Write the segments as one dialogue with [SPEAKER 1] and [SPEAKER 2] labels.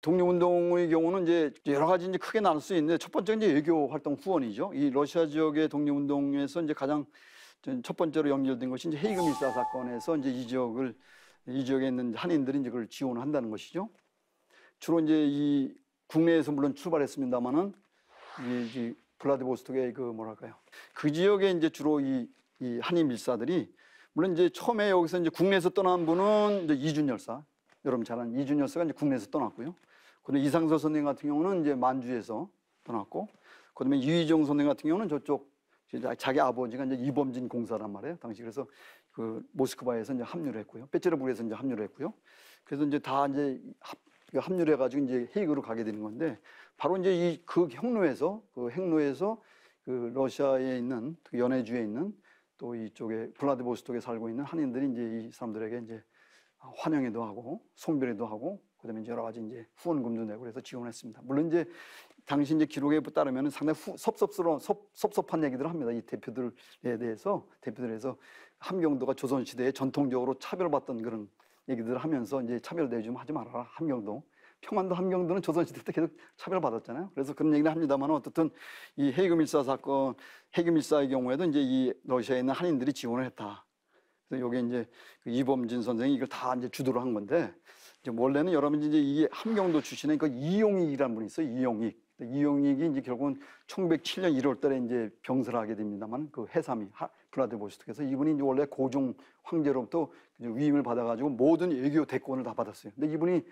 [SPEAKER 1] 독립운동의 경우는 이제 여러 가지 이제 크게 나눌 수 있는데 첫 번째 이제 외교 활동 후원이죠. 이 러시아 지역의 독립운동에서 이제 가장 첫 번째로 연결된 것이 이제 헤이금 일사 사건에서 이제 이 지역을 이 지역에 있는 한인들이 이제 그걸 지원 한다는 것이죠. 주로 이제 이 국내에서 물론 출발했습니다만은 이, 블라디보스톡의 그 뭐랄까요 그 지역에 이제 주로 이, 이 한인 밀사들이 물론 이제 처음에 여기서 이제 국내에서 떠난 분은 이제 이준 열사 여러분 잘 아는 이준 열사가 이제 국내에서 떠났고요. 그리고 이상서 선생 같은 경우는 이제 만주에서 떠났고, 그다음에 유희종 선생 같은 경우는 저쪽 자기 아버지가 이제 이범진 공사란 말이에요. 당시 그래서 그 모스크바에서 이제 합류를 했고요. 빼체르부르에서 이제 합류를 했고요. 그래서 이제 다 이제 합, 그러니까 합류를 해가지고 이제 헤이그로 가게 되는 건데 바로 이제 이그 경로에서 그 행로에서 그 러시아에 있는 연해주에 있는 또 이쪽에 블라디보스톡에 살고 있는 한인들이 이제 이 사람들에게 이제 환영회도 하고 송별회도 하고 그다음에 여러 가지 이제 후원금도 내고 그래서 지원했습니다. 물론 이제 당시 이제 기록에 따르면 상당히 후, 섭섭스러운 섭, 섭섭한 얘기들을 합니다. 이 대표들에 대해서 대표들에서 함경도가 조선시대에 전통적으로 차별받던 그런 얘기들을 하면서 이제 차별되지 좀 하지 말아라 함경도 평안도 함경도는 조선시대 때 계속 차별받았잖아요. 그래서 그런 얘기를 합니다만 어떻든 이 해금 일사 사건 해금 일사의 경우에도 이제 이 러시아에 있는 한인들이 지원을 했다. 그래서 요게 이제 그 이범진 선생이 이걸 다 이제 주도를 한 건데 이제 원래는 여러분 이제 이 함경도 출신의 그 이용익이라는 분이 있어요. 이용익. 이용익이 이제 결국은 1907년 1월 달에 이제 병사를 하게 됩니다만 그 해삼이 브라데보스톡에서 이분이 이제 원래 고종 황제로부터 위임을 받아가지고 모든 외교 대권을 다 받았어요. 근데 이분이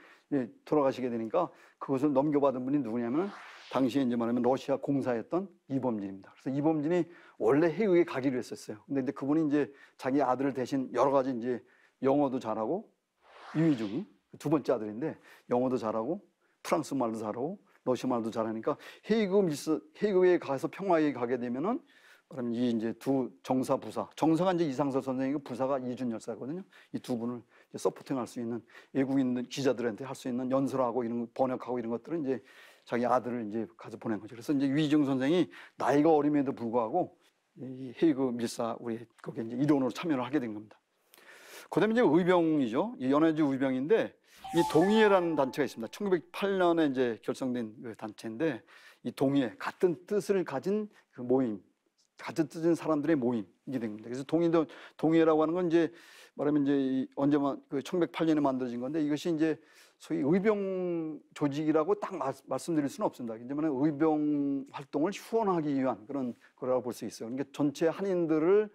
[SPEAKER 1] 돌아가시게 되니까 그것을 넘겨받은 분이 누구냐면 당시에 이제 말하면 러시아 공사였던 이범진입니다. 그래서 이범진이 원래 해외에 가기로 했었어요. 근데, 근데 그분이 이제 자기 아들을 대신 여러 가지 이제 영어도 잘하고 유희중이 그 두 번째 아들인데 영어도 잘하고 프랑스 말도 잘하고 러시아 말도 잘하니까 해이금 헤이금에 가서 평화에 가게 되면은 그럼 이 이제 두 정사 부사 정사가 이제 이상서 선생이고 부사가 이준 열사거든요. 이 두 분을 서포팅할 수 있는 외국인 기자들한테 할 수 있는 연설하고 이런 번역하고 이런 것들은 이제 자기 아들을 이제 가서 보낸 거죠. 그래서 이제 위정 선생이 나이가 어림에도 불구하고 이 헤이그 밀사 우리 거기에 이제 이론으로 참여를 하게 된 겁니다. 그다음에 이제 의병이죠. 연해주 의병인데 이 동의회라는 단체가 있습니다. 1908년에 이제 결성된 그 단체인데 이 동의회 같은 뜻을 가진 그 모임 같은 뜻인 사람들의 모임이 됩니다. 그래서 동의도 동의회라고 하는 건 이제 말하면 이제 언제만 그 1908년에 만들어진 건데 이것이 이제 소위 의병 조직이라고 딱 마, 말씀드릴 수는 없습니다. 하지만 의병 활동을 후원하기 위한 그런 거라고 볼 수 있어요. 그러니까 전체 한인들을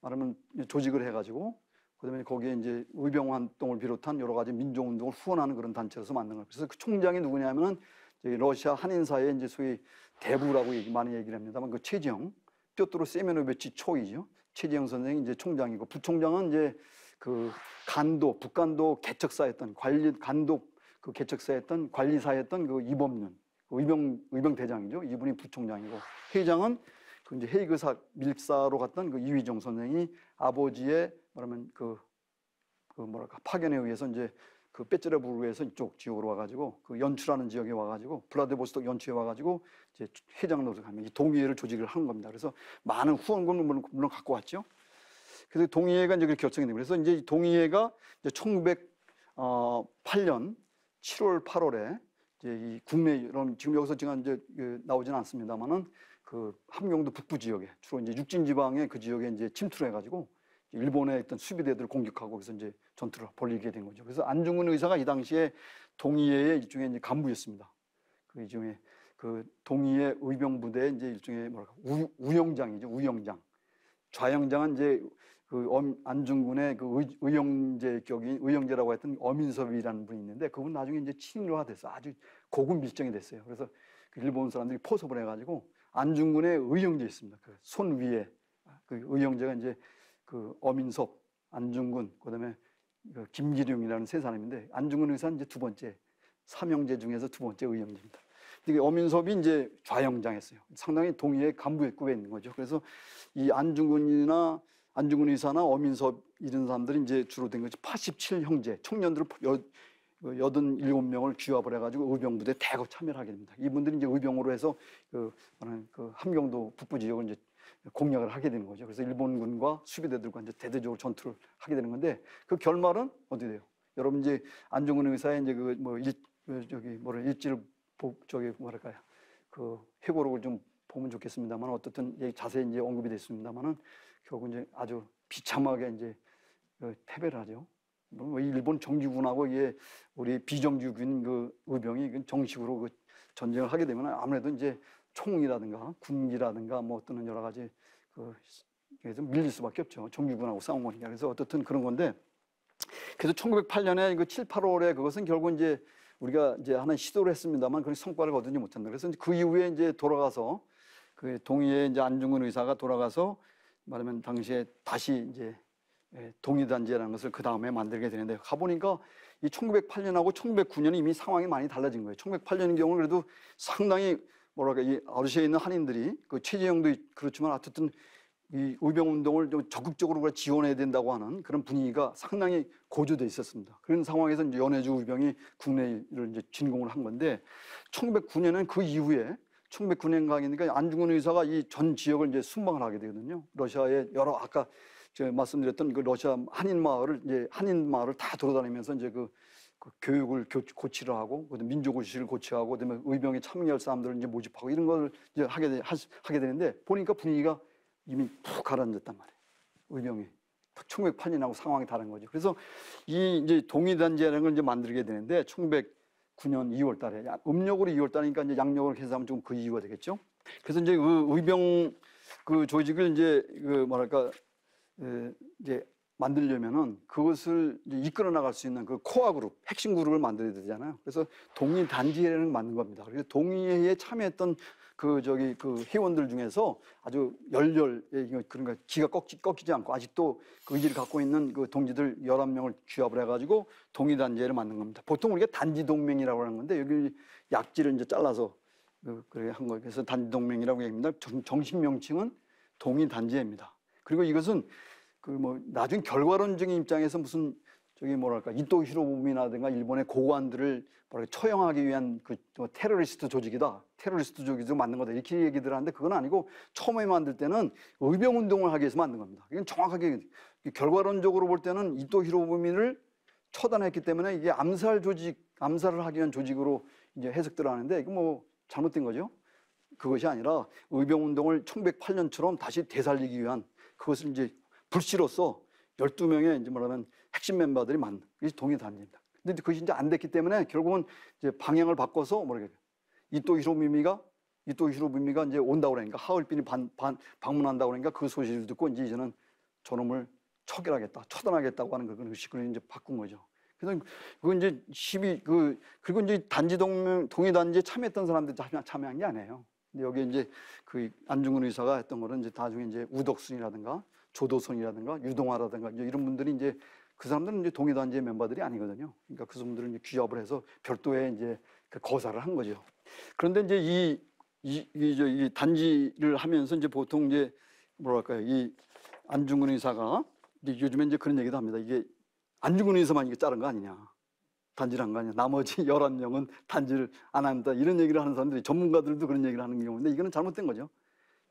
[SPEAKER 1] 말하면 조직을 해가지고 그다음에 거기에 이제 의병 활동을 비롯한 여러 가지 민족 운동을 후원하는 그런 단체로서 만든 거예요. 그래서 그 총장이 누구냐면은 러시아 한인사의 이제 소위 대부라고 얘기, 많이 얘기를 합니다만 그 최지영 뾰뚜로 세면노베치 초이죠. 최지영 선생이 이제 총장이고 부총장은 이제 그 간도 북간도 개척사였던 관리 간도 그 개척사였던 관리사였던 그 이범윤 그 의병 의병 대장이죠 이분이 부총장이고 회장은 그 이제 헤이그사 밀사로 갔던 그이휘정 선생이 아버지의 말하면 그, 그 뭐랄까 파견에 의해서 이제 그빼찌려부르에서 이쪽 지역으로 와가지고 그 연출하는 지역에 와가지고 블라디보스톡 연출에 와가지고 이제 회장 노릇하면 을이 동의회를 조직을 하는 겁니다. 그래서 많은 후원금을 물론, 물론 갖고 왔죠. 그래서 동의회가 이제 그렇게 결정이 됩니다. 그래서 이제 동의회가 이제 1908년 7월 8월에 이제 이 국내 이런 지금 여기서 지금 이제 그 나오지는 않습니다만은 그 함경도 북부 지역에 주로 이제 육진 지방의 그 지역에 이제 침투를 해가지고 일본의 어떤 수비대들을 공격하고 그래서 이제 전투를 벌이게 된 거죠. 그래서 안중근 의사가 이 당시에 동의회의 일종의 이제 간부였습니다. 그 이중에 그 동의회 의병부대의 이제 일종의 뭐랄까 우, 우영장이죠. 우영장. 좌영장은 이제 그 안중근의 그 의영제 격인 의영제라고 했던 어민섭이라는 분이 있는데 그분 나중에 이제 친일화 돼서 아주 고급 밀정이 됐어요. 그래서 그 일본 사람들이 포섭을 해가지고 안중근의 의영제 있습니다. 그 손 위에 그 의영제가 이제 그 어민섭, 안중근, 그다음에 그 김기룡이라는 세 사람인데 안중근 의사는 이제 두 번째 삼형제 중에서 두 번째 의영제입니다 이게 어민섭이 이제 좌영장했어요. 상당히 동의의간부의했에 있는 거죠. 그래서 이 안중근이나 안중근 의사나 어민섭 이런 사람들이 이제 주로 된 것이 87 형제 청년들을 여, 그 여든 일곱 명을 귀합을 해가지고 의병부대 대거 참여를 하게 됩니다. 이분들이 이제 의병으로 해서 그, 그 함경도 북부 지역을 이제 공략을 하게 되는 거죠. 그래서 일본군과 수비대들과 이제 대대적으로 전투를 하게 되는 건데 그 결말은 어디 돼요? 여러분 이제 안중근 의사의 이제 그 뭐 일, 그 저기 뭐를 일지를 저기 뭐랄까요 그 회고록을 좀 보면 좋겠습니다만 어떻든 자세히 이제 언급이 됐습니다만은 결국 이제 아주 비참하게 이제 그 패배를 하죠. 뭐 일본 정규군하고 이게 우리 비정규군 그 의병이 정식으로 그 전쟁을 하게 되면 아무래도 이제 총이라든가 군기라든가 뭐 또는 여러 가지 그 그래서 밀릴 수밖에 없죠. 정규군하고 싸운 거니까. 그래서 어떻든 그런 건데 그래서 1908년에 그 7, 8월에 그것은 결국 이제 우리가 이제 하는 시도를 했습니다만 그런 성과를 거두지 못한다. 그래서 그 이후에 이제 돌아가서 그 동의에 이제 안중근 의사가 돌아가서 말하면 당시에 다시 이제 예, 동의단지라는 것을 그 다음에 만들게 되는데 가보니까 이 1908년하고 1909년이 이미 상황이 많이 달라진 거예요. 1908년 인 경우는 그래도 상당히 뭐랄까 이 아르시에 있는 한인들이 그 최재형도 그렇지만 어쨌든 이 의병 운동을 좀 적극적으로 지원해야 된다고 하는 그런 분위기가 상당히 고조돼 있었습니다. 그런 상황에서 이제 연해주 의병이 국내를 이제 진공을 한 건데 1909년은 그 이후에 1909년 강이니까 안중근 의사가 이 전 지역을 이제 순방을 하게 되거든요. 러시아의 여러 아까 제가 말씀드렸던 그 러시아 한인 마을을 이제 한인 마을을 다 돌아다니면서 이제 그, 그 교육을 교, 고치를 하고 그다음 민족의식을 고치하고 그다음에 의병에 참여할 사람들을 이제 모집하고 이런 걸 이제 하게 되, 하, 하게 되는데 보니까 분위기가 이미 푹 가라앉았단 말이에요. 의병이. 총백판이라고 상황이 다른 거죠. 그래서 이 이제 동의단지라는 걸 이제 만들게 되는데 1909년 2월 달에 음력으로 2월 달이니까 이제 양력으로 계산하면 좀 그 이유가 되겠죠. 그래서 이제 그 의병 그 조직을 이제 그 뭐랄까 이제 만들려면은 그것을 이끌어 나갈 수 있는 그 코어 그룹, 핵심 그룹을 만들어야 되잖아요. 그래서 동의단지회를 만든 겁니다. 그래서 동의에 참여했던 그 저기 그 회원들 중에서 아주 열렬 그러니까 기가 꺾지, 꺾이지 않고 아직도 그 의지를 갖고 있는 그 동지들 열한 명을 취합을 해가지고 동의 단지회를 만든 겁니다. 보통 우리가 단지 동맹이라고 하는 건데 여기 약지를 이제 잘라서 그래 한 거. 예요 그래서 단지 동맹이라고 얘기합니다. 정식 명칭은 동의 단지입니다 그리고 이것은 그 뭐 나중 에 결과론적인 입장에서 무슨 저기 뭐랄까 이토 히로부미라든가 일본의 고관들을 뭐랄까 처형하기 위한 그 뭐 테러리스트 조직이다. 테러리스트 조직으로 만든 거다. 이렇게 얘기들 하는데 그건 아니고 처음에 만들 때는 의병 운동을 하기 위해서 만든 겁니다. 이건 정확하게 결과론적으로 볼 때는 이토 히로부미를 처단했기 때문에 이게 암살 조직, 암살을 하기 위한 조직으로 이제 해석들 하는데 이거 뭐 잘못된 거죠. 그것이 아니라 의병 운동을 1908년처럼 다시 되살리기 위한 그것을 이제 불씨로서 열두 명의 이제 뭐라면 핵심 멤버들이 만, 이 동의 단입니다. 지 근데 그것이 이제 안 됐기 때문에 결국은 이제 방향을 바꿔서 모르겠 뭐 이또 히로미미가 이또 히로미미가 이제 온다고 그러니까 하얼빈이 반, 반, 방문한다고 그러니까 그 소식을 듣고 이제 이제는 저놈을 처결하겠다, 처단하겠다고 하는 그런 의식로 이제 바꾼 거죠. 그래서 그건 이제 시비 그 그리고 이제 단지 동맹 동의 단지에 참여했던 사람들 참여 참여한 게 아니에요. 근데 여기 이제 그 안중근 의사가 했던 거는 이제 나중에 이제 우덕순이라든가 조도선이라든가 유동화라든가 이런 분들이 이제 그 사람들은 이제 동해단지의 멤버들이 아니거든요. 그러니까 그분들은 이제 귀합을 해서 별도의 이제 그 거사를 한 거죠. 그런데 이제 이, 이, 이, 저, 이 단지를 하면서 이제 보통 이제 뭐랄까요. 이 안중근 의사가 이제 요즘에 이제 그런 얘기도 합니다. 이게 안중근 의사만 이게 자른 거 아니냐. 단지를 한 거아니냐 나머지 열한 명은 단지를 안 한다. 이런 얘기를 하는 사람들이 전문가들도 그런 얘기를 하는 경우인데 이거는 잘못된 거죠.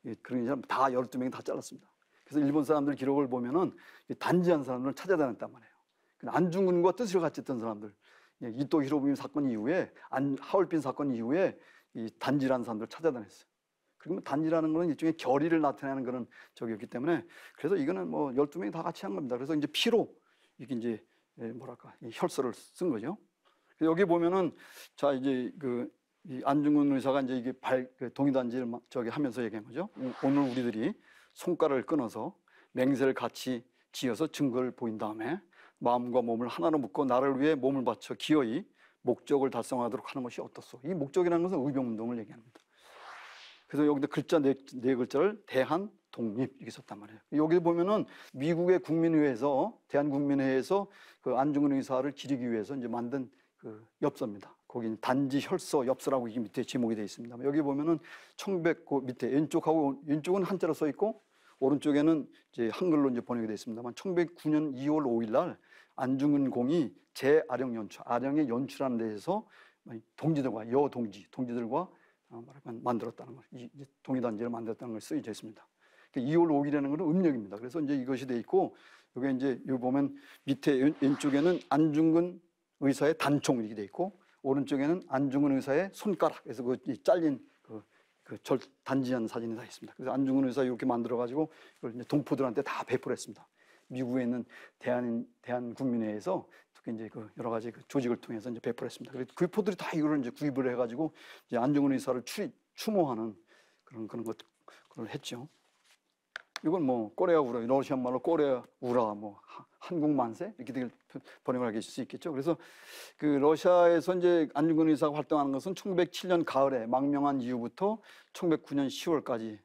[SPEAKER 1] 예, 그런 사람 다 열두 명이다 잘랐습니다. 그래서 일본 사람들 기록을 보면은 단지한 사람을 찾아다녔단 말이에요. 안중근과 뜻을 같이 했던 사람들. 예, 이토 히로부미 사건 이후에, 안, 하얼빈 사건 이후에 이 단지라는 사람들 을 찾아다녔어요. 그러면 단지라는 거는 일종의 결의를 나타내는 그런 적이었기 때문에 그래서 이거는 뭐 12명이 다 같이 한 겁니다. 그래서 이제 피로 이게 이제 예, 뭐랄까 혈서를 쓴 거죠. 여기 보면은 자 이제 그 안중근 의사가 이제 이게 발 그 동의단지를 저기 하면서 얘기한 거죠. 오늘 우리들이 손가락을 끊어서 맹세를 같이 지어서 증거를 보인 다음에 마음과 몸을 하나로 묶고 나를 위해 몸을 바쳐 기어이 목적을 달성하도록 하는 것이 어떻소? 이 목적이라는 것은 의병운동을 얘기합니다. 그래서 여기다 글자 네, 네 글자를 대한 독립 이렇게 썼단 말이에요. 여기 보면은 미국의 국민의회에서 대한국민회에서 그 안중근 의사를 기리기 위해서 이제 만든 그 엽서입니다. 거기 단지 혈서 엽서라고 이게 밑에 제목이 되어 있습니다. 여기 보면은 청백고 밑에 왼쪽하고 왼쪽은 한자로 써 있고 오른쪽에는 이제 한글로 이제 번역이 되어 있습니다만 1909년 2월 5일 날 안중근 공이 제아령 연출, 아령의 연출하는 데에서 동지들과 여동지, 동지들과 어, 만들었다는 걸, 이 동의단지를 만들었다는 걸 쓰여져 있습니다. 2월 5일이라는 것은 음력입니다. 그래서 이제 이것이 돼 있고, 여기 이제 여기 보면 밑에 왼쪽에는 안중근 의사의 단총 이렇게 돼 있고, 오른쪽에는 안중근 의사의 손가락, 그래서 그 잘린 그 절, 단지한 사진이 다 있습니다. 그래서 안중근 의사 이렇게 만들어가지고 이걸 이제 동포들한테 다 배포를 했습니다. 미국에 있는 대한, 대한국민회에서 특히 이제 그 여러 가지 그 조직을 통해서 이제 배포를 했습니다. 그래서 교포들이 그 다 이거를 이제 구입을 해가지고 이제 안중근 의사를 추, 추모하는 그런, 그런 것, 그걸 했죠. 이건 뭐 꼬레아 우라, 러시아 말로 꼬레아 우라, 뭐 한국 만세 이렇게 되게 번역을 하실 수 있겠죠. 그래서 그 러시아에서 이제 안중근 의사가 활동하는 것은 1907년 가을에 망명한 이후부터 1909년 10월까지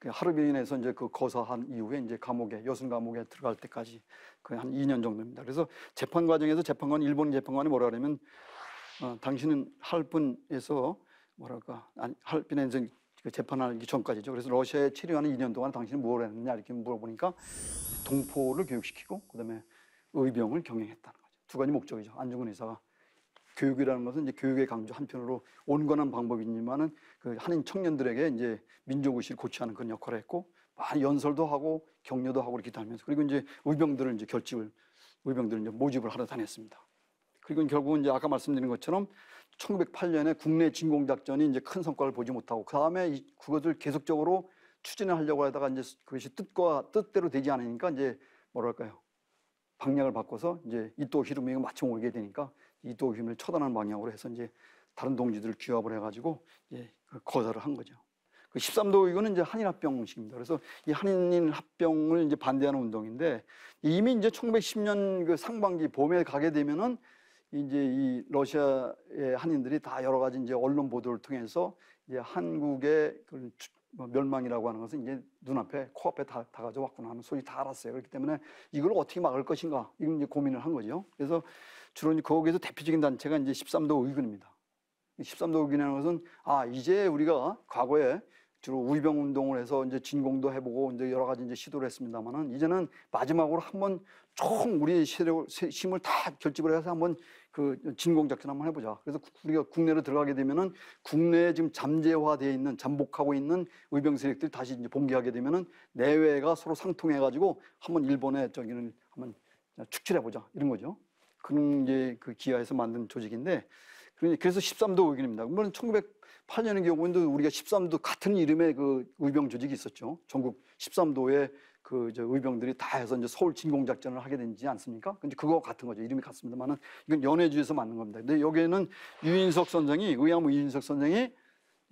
[SPEAKER 1] 그 하르빈에서 이제 그 거사한 이후에 이제 감옥에 여순 감옥에 들어갈 때까지 거의 한 2년 정도입니다. 그래서 재판 과정에서 재판관 일본 재판관이 뭐라 그러면 어, 당신은 할빈에서 뭐랄까 할빈에서 그 재판하기 전까지죠. 그래서 러시아에 체류하는 2년 동안 당신은 무엇을 했느냐 이렇게 물어보니까 동포를 교육시키고 그다음에 의병을 경영했다는 거죠. 두 가지 목적이죠. 안중근 의사가 교육이라는 것은 이제 교육의 강조 한편으로 온건한 방법이지만은 그 한인 청년들에게 이제 민족 의식을 고취하는 그런 역할을 했고 많이 연설도 하고 격려도 하고 이렇게 다니면서 그리고 이제 의병들을 이제 결집을 의병들을 이제 모집을 하러 다녔습니다. 그리고 결국은 이제 아까 말씀드린 것처럼 1908년에 국내 진공작전이 이제 큰 성과를 보지 못하고 그 다음에 그것을 계속적으로 추진을 하려고 하다가 이제 그것이 뜻과 뜻대로 되지 않으니까 이제 뭐랄까요 방향을 바꿔서 이제 이토 히로미가 마침 오게 되니까 이토 히로미를 처단하는 방향으로 해서 이제 다른 동지들을 규합을 해가지고 예, 그 거절을한 거죠. 그 13도 이거는 이제 한인 합병 식입니다 그래서 이 한인 합병을 이제 반대하는 운동인데 이미 이제 1910년 그 상반기 봄에 가게 되면은 이제 이 러시아의 한인들이 다 여러 가지 이제 언론 보도를 통해서 이제 한국의 그 멸망이라고 하는 것은 이제 눈앞에 코앞에 다, 다가져왔구나 하는 소리 다 알았어요. 그렇기 때문에 이걸 어떻게 막을 것인가 이런 이제 고민을 한 거죠. 그래서 주로 이제 거기에서 대표적인 단체가 이제 13도 의군입니다. 13도 의군이라는 것은 아 이제 우리가 과거에 주로 우리병 운동을 해서 이제 진공도 해보고 이제 여러 가지 이제 시도를 했습니다만은 이제는 마지막으로 한번 총 우리 세력 을 힘을 다 결집을 해서 한번 그 진공 작전 한번 해보자. 그래서 우리가 국내로 들어가게 되면은 국내에 지금 잠재화되어 있는 잠복하고 있는 의병 세력들이 다시 이제 봉기하게 되면은 내외가 서로 상통해가지고 한번 일본에 저기는 한번 축출해보자 이런 거죠. 그런 게 그 기아에서 만든 조직인데 그래서 13도 의견입니다. 물론 1908년의 경우에도 우리가 13도 같은 이름의 그 의병 조직이 있었죠. 전국 13도에 그저 의병들이 다 해서 이제 서울 진공 작전을 하게 되지 않습니까? 근데 그거 같은 거죠. 이름이 같습니다만은 이건 연해주에서 만든 겁니다. 근데 여기에는 유인석 선장이 의암 의인석 선장이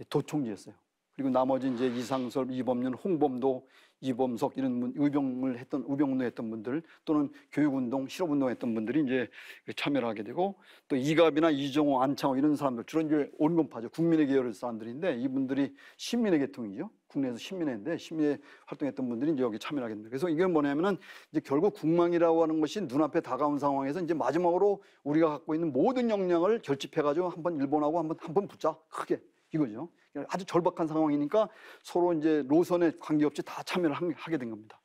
[SPEAKER 1] 도총지였어요. 그리고 나머지 이제 이상설, 이범윤, 홍범도, 이범석 이런 분, 의병을 했던 의병운동 했던 분들 또는 교육운동, 실업운동 했던 분들이 이제 참여를 하게 되고 또 이갑이나 이정호, 안창호 이런 사람들 주로 이제 온건파죠. 국민의 계열의 사람들인데 이분들이 신민의 계통이죠. 국내에서 신민회인데 신민회 활동했던 분들이 이제 여기 참여를 하게 됩니다. 그래서 이게 뭐냐면은 이제 결국 국망이라고 하는 것이 눈앞에 다가온 상황에서 이제 마지막으로 우리가 갖고 있는 모든 역량을 결집해가지고 한번 일본하고 한번 한번 붙자 크게 이거죠. 아주 절박한 상황이니까 서로 이제 노선에 관계없이 다 참여를 하게 된 겁니다.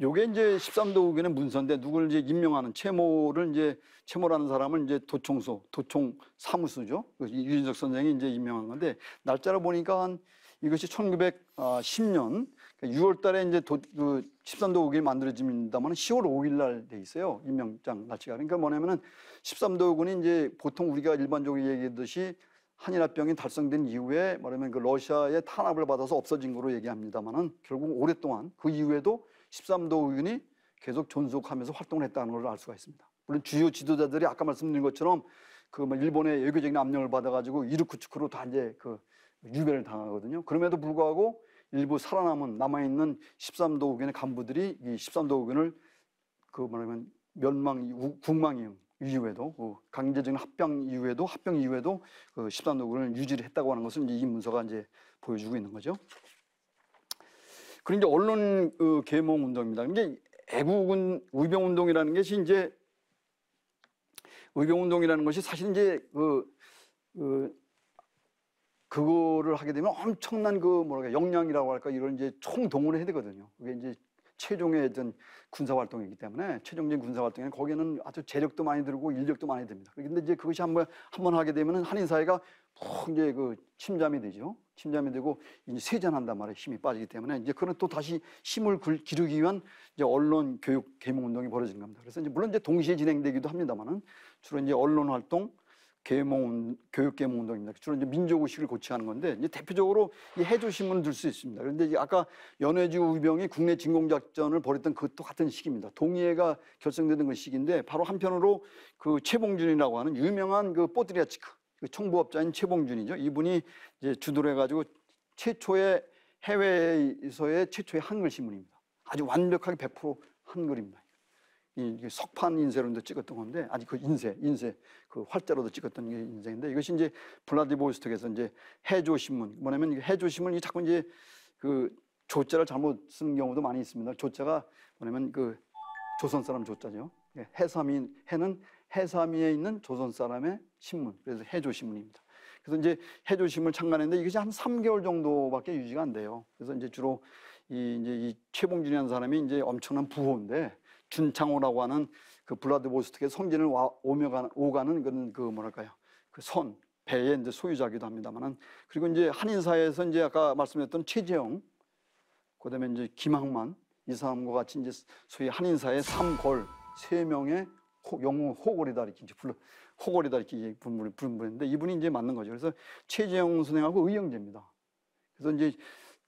[SPEAKER 1] 요게 이제 13도국에는 문서인데 누굴 이제 임명하는 채모를 이제 채모라는 사람은 이제 도총소도총 사무소죠. 그 유진석 선생이 이제 임명한 건데 날짜를 보니까 한 이것이 1910년 6월 그러니까 달에 이제 도, 그 13도국이 만들어집니다만 10월 5일 날 돼 있어요. 임명장 날짜가. 그러니까 뭐냐면은 13도국은 이제 보통 우리가 일반적으로 얘기하듯이 한일합병이 달성된 이후에 말하면 그 러시아의 탄압을 받아서 없어진 거로 얘기합니다만은 결국 오랫동안 그 이후에도 13도 의원이 계속 존속하면서 활동을 했다는 걸 알 수가 있습니다. 물론 주요 지도자들이 아까 말씀드린 것처럼 그 뭐 일본의 외교적인 압력을 받아가지고 이르쿠츠크로 다 이제 그 유배를 당하거든요. 그럼에도 불구하고 일부 살아남은 남아있는 13도 의원의 간부들이 이 13도 의원을 그 말하면 멸망, 국망이 이후에도 그 강제적인 합병 이후에도 합병 이후에도 그 13도구를 유지를 했다고 하는 것은이 문서가 이제 보여주고 있는 거죠. 그리고 언론 그 계몽 운동입니다. 이게 애국은 의병 운동이라는 것이 이제 의병 운동이라는 것이 사실 이제 그, 그 그거를 하게 되면 엄청난 그 뭐랄까 역량이라고 할까 이런 이제 총동원을 해야 되거든요. 그게 이제 최종의 어떤 군사활동이기 때문에 최종적인 군사활동에는 거기는 에 아주 재력도 많이 들고 인력도 많이 듭니다. 그런데 이제 그것이 한번 한번 하게 되면은 한인 사회가 푹 이제 그 침잠이 되죠. 침잠이 되고 이제 세전한단 말이에요. 힘이 빠지기 때문에 이제 그런 또 다시 힘을 기르기 위한 이제 언론 교육 개몽 운동이 벌어진 겁니다. 그래서 이제 물론 이제 동시에 진행되기도 합니다만은 주로 이제 언론 활동 계몽 교육 계몽 운동입니다. 주로 이제 민족 의식을 고취하는 건데 이제 대표적으로 이 해조 신문을 들 수 있습니다. 그런데 아까 연해주 우병이 국내 진공 작전을 벌였던 그것도 같은 시기입니다. 동의회가 결성되는 그 시기인데 바로 한편으로 그 최봉준이라고 하는 유명한 그 포드리아치크 그 청부업자인 최봉준이죠. 이분이 이제 주도를 해가지고 최초의 해외에서의 최초의 한글 신문입니다. 아주 완벽하게 100% 한글입니다. 이 석판 인쇄로도 찍었던 건데 아직그 인쇄 인쇄 그 활자로도 찍었던 게 인쇄인데 이것이 이제 블라디보스톡에서 이제 해조 신문 뭐냐면 해조 신문이 자꾸 이제 그 조자를 잘못 쓰는 경우도 많이 있습니다. 조자가 뭐냐면 그 조선 사람 조자죠. 예, 해삼인 해는 해삼이에 있는 조선 사람의 신문 그래서 해조 신문입니다. 그래서 이제 해조 신문 창간했는데 이것이 한 3개월 정도밖에 유지가 안 돼요. 그래서 이제 주로 이 이제 이 최봉준이라는 사람이 이제 엄청난 부호인데 준창호라고 하는 그블라드보스톡의 성진을 와, 오며 가는, 오가는 그런 그 뭐랄까요 그 선, 배의 이제 소유자기도 합니다만은 그리고 이제 한인사에서 이제 아까 말씀했던 최재영, 그다음에 이제 김학만 이 사람과 같이 이제 소위 한인사의 삼골 세 명의 호, 영웅 호골이다 이렇게 이제 불러 호골이다 이렇게 분분을 분분했는데 이분이 이제 맞는 거죠. 그래서 최재영 선생하고 의형제입니다. 그래서 이제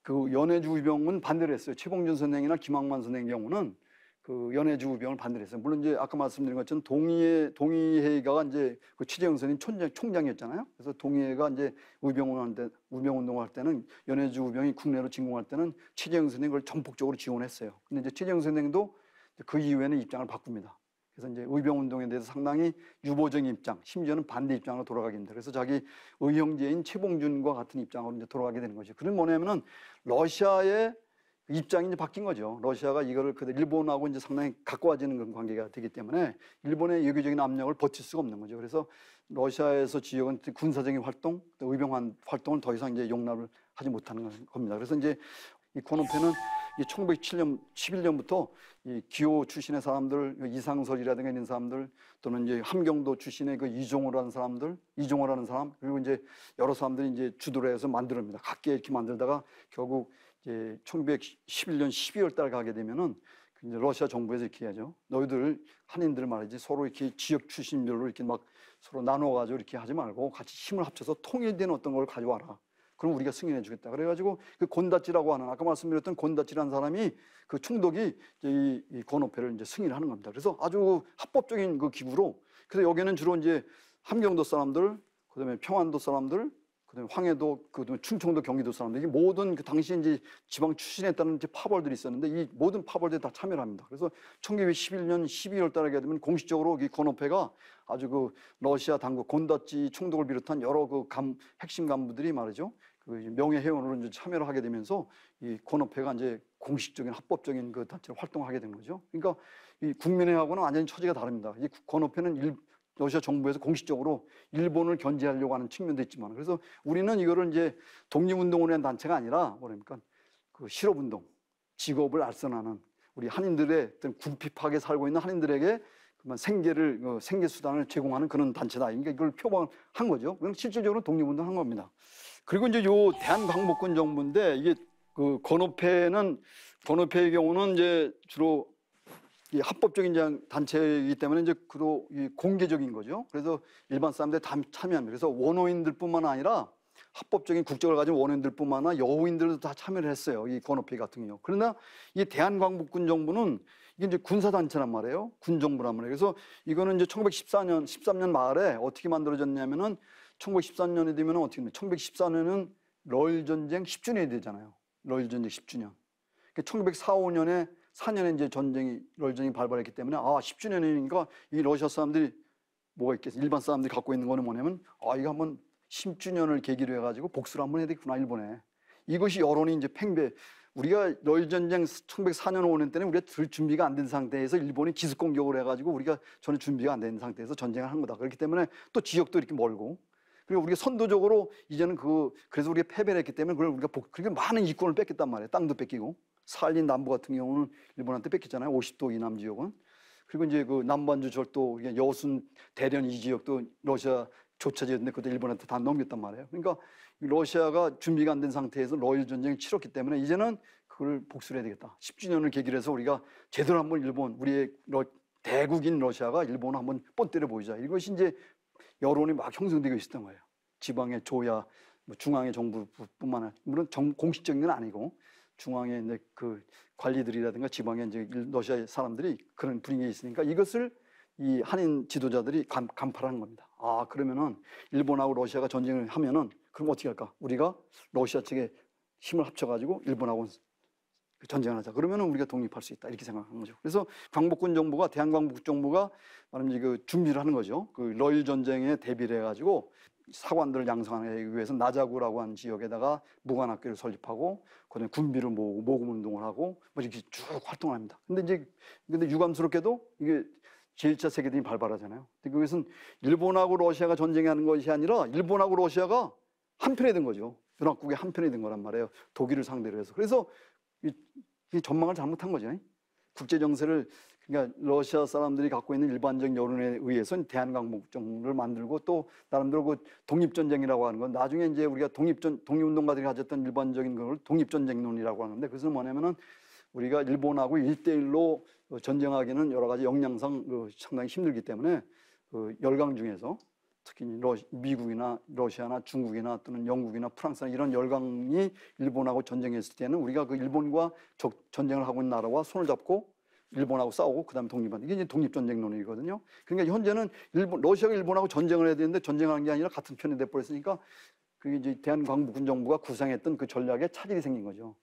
[SPEAKER 1] 그 연애주병은 반대를 했어요. 최봉준 선생이나 김학만 선생 경우는 그연해주우병을 반대했어요. 물론 이제 아까 말씀드린 것처럼 동의회 동의회가 이제 그 취재영선인 총장, 총장이었잖아요. 그래서 동의회가 이제 우병운할 때 우병 운동할 때는 연해주 우병이 국내로 진공할 때는 취재영 선생을 전폭적으로 지원했어요. 근데 이제 취재영 선생도 그 이후에는 입장을 바꿉니다. 그래서 이제 의병 운동에 대해서 상당히 유보적인 입장, 심지어는 반대 입장으로 돌아가게 됩니다. 그래서 자기 의형제인 최봉준과 같은 입장으로 이제 돌아가게 되는 거죠. 그런 뭐냐면은 러시아의 입장이 이제 바뀐 거죠. 러시아가 이거를 그대로 일본하고 이제 상당히 가까워지는 그런 관계가 되기 때문에 일본의 유교적인 압력을 버틸 수가 없는 거죠. 그래서 러시아에서 지역은 군사적인 활동, 의병 활동을 더 이상 이제 용납을 하지 못하는 겁니다. 그래서 이제 이 코노페는 이 1907년 11년부터 이 기호 출신의 사람들 그 이상설이라든가 있는 사람들 또는 이제 함경도 출신의 그 이종호라는 사람들 이종호라는 사람 그리고 이제 여러 사람들이 이제 주도를 해서 만들어니다 각계 이렇게 만들다가 결국 이제 1911년 12월 달 가게 되면은 그 이제 러시아 정부에서 이렇게 하죠. 너희들 한인들 말이지 서로 이렇게 지역 출신별로 이렇게 막 서로 나눠가지고 이렇게 하지 말고 같이 힘을 합쳐서 통일된 어떤 걸 가져와라. 그럼 우리가 승인해 주겠다. 그래가지고 그 곤다찌라고 하는 아까 말씀드렸던 곤다찌라는 사람이 그 총독이 이, 이 건어패를 이제 승인하는 겁니다. 그래서 아주 합법적인 그 기구로 그래서 여기는 주로 이제 함경도 사람들, 그다음에 평안도 사람들, 그다음에 황해도, 그다음에 충청도, 경기도 사람들 이 모든 그 당시 이제 지방 출신했다는 이제 파벌들이 있었는데 이 모든 파벌들이 다 참여를 합니다. 그래서 1911년 12월 달에 가게 되면 공식적으로 이 건호패가 아주 그 러시아 당국 곤다치 총독을 비롯한 여러 그 감, 핵심 간부들이 말이죠. 그 명예회원으로 이제 참여를 하게 되면서 이 권업회가 이제 공식적인 합법적인 그 단체로 활동하게 된 거죠. 그러니까 이 국민회하고는 완전히 처지가 다릅니다. 이 권업회는 일, 러시아 정부에서 공식적으로 일본을 견제하려고 하는 측면도 있지만 그래서 우리는 이거를 이제 독립운동원한 단체가 아니라 뭐랍니까 그 실업운동 직업을 알선하는 우리 한인들의 어떤 궁핍하게 살고 있는 한인들에게 그만 생계를 어, 생계 수단을 제공하는 그런 단체다. 그러니까 이걸 표방한 거죠. 그럼 실질적으로 독립운동 한 겁니다. 그리고 이제 요 대한광복군 정부인데 이게 그 건어패는 건어패의 경우는 이제 주로 이 합법적인 단체이기 때문에 이제 그로 공개적인 거죠. 그래서 일반 사람들 다 참여합니다. 그래서 원어인들뿐만 아니라 합법적인 국적을 가진 원어민들뿐만 아니라 여호인들도 다 참여를 했어요. 이권오페 같은 경우. 그러나 이 대한광복군 정부는 이게 이제 군사단체란 말이에요. 군정부란 말이에요. 그래서 이거는 이제 1914년, 13년 말에 어떻게 만들어졌냐면은 1913년이 되면 어떻게 되면 1914년은 러일 전쟁 10주년이 되잖아요. 러일 전쟁 10주년. 그러니까 1945년에 4년에 이제 전쟁이 롤전이 발발했기 때문에 아 10주년이니까 이 러시아 사람들이 뭐가 있겠어 일반 사람들이 갖고 있는 거는 뭐냐면 아 이거 한번 10주년을 계기로 해가지고 복수를 한번 해야 되겠구나 일본에 이것이 여론이 이제 팽배 우리가 러일전쟁 1904년 5년 때는 우리가 들 준비가 안 된 상태에서 일본이 기습 공격을 해가지고 우리가 전혀 준비가 안 된 상태에서 전쟁을 한 거다 그렇기 때문에 또 지역도 이렇게 멀고 그리고 우리가 선도적으로 이제는 그 그래서 우리가 패배를 했기 때문에 그걸 우리가 복, 그렇게 그러니까 많은 이권을 뺏겼단 말이에요 땅도 뺏기고 살린 남부 같은 경우는 일본한테 뺏겼잖아요. 50도 이남 지역은. 그리고 이제 그 남반주 절도 여순 대련 이 지역도 러시아 조차지였는데 그때 일본한테 다 넘겼단 말이에요. 그러니까 러시아가 준비가 안 된 상태에서 러일 전쟁을 치렀기 때문에 이제는 그걸 복수를 해야 되겠다. 10주년을 계기로 해서 우리가 제대로 한번 일본 우리의 러, 대국인 러시아가 일본을 한번 뻔때려 보이자. 이것이 이제 여론이 막 형성되고 있었던 거예요. 지방의 조야, 뭐 중앙의 정부뿐만 아니라 물론 정, 공식적인 건 아니고 중앙에 이제 그 관리들이라든가 지방에 이제 러시아 사람들이 그런 분위기에 있으니까 이것을 이 한인 지도자들이 감, 간파를 한 겁니다. 아, 그러면은 일본하고 러시아가 전쟁을 하면은 그럼 어떻게 할까? 우리가 러시아 측에 힘을 합쳐가지고 일본하고 그 전쟁을 하자. 그러면은 우리가 독립할 수 있다. 이렇게 생각한 거죠. 그래서 광복군 정부가, 대한광복 정부가 말하면 그 준비를 하는 거죠. 그 러일 전쟁에 대비를 해가지고 사관들을 양성하기 위해서 나자구라고 하는 지역에다가 무관학교를 설립하고 그다음에 군비를 모으고 모금 운동을 하고 뭐 이렇게 쭉 활동합니다. 근데 이제 근데 유감스럽게도 이게 제1차 세계대전이 발발하잖아요. 근데 그것은 일본하고 러시아가 전쟁하는 것이 아니라 일본하고 러시아가 한편에든 거죠. 연합국의 한편에든 거란 말이에요. 독일을 상대로 해서. 그래서 이, 이 전망을 잘못한 거죠. 국제 정세를 그러니까 러시아 사람들이 갖고 있는 일반적 여론에 의해서는 대한강목정을 만들고 또 나름대로 그 독립전쟁이라고 하는 건 나중에 이제 우리가 독립전 독립운동가들이 가졌던 일반적인 걸 독립전쟁론이라고 하는데 그것은 뭐냐면은 우리가 일본하고 일대일로 전쟁하기는 여러 가지 역량상 그 상당히 힘들기 때문에 그 열강 중에서 특히 러시, 미국이나 러시아나 중국이나 또는 영국이나 프랑스나 이런 열강이 일본하고 전쟁했을 때는 우리가 그 일본과 적, 전쟁을 하고 있는 나라와 손을 잡고 일본하고 싸우고 그다음에 독립한 이게 이제 독립 전쟁론이거든요. 그러니까 현재는 일본 러시아가 일본하고 전쟁을 해야 되는데 전쟁하는 게 아니라 같은 편에내 버렸으니까 그게 이제 대한광복군 정부가 구상했던 그 전략에 차질이 생긴 거죠.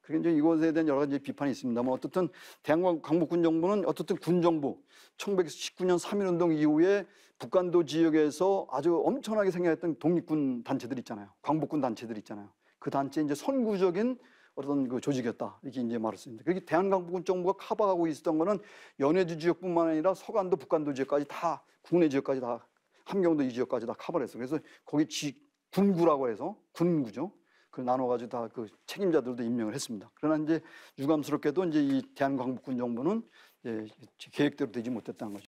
[SPEAKER 1] 그게 이제 이것에 대한 여러 가지 비판이 있습니다만 어쨌든 대한광복군 정부는 어쨌든 군 정부 1919년 3일운동 이후에 북한도 지역에서 아주 엄청나게 생겨났던 독립군 단체들 있잖아요. 광복군 단체들 있잖아요. 그 단체 이제 선구적인 어떤 그 조직이었다. 이렇게 이제 말할 수 있는데. 그렇게 대한강북군 정부가 커버하고 있었던 거는 연해주 지역뿐만 아니라 서간도 북간도 지역까지 다 국내 지역까지 다 함경도 이 지역까지 다 커버를 했어. 그래서 거기 지, 군구라고 해서 군구죠. 그 나눠가지고 다 그 책임자들도 임명을 했습니다. 그러나 이제 유감스럽게도 이제 이대한강북군 정부는 이제 계획대로 되지 못했다는 거죠.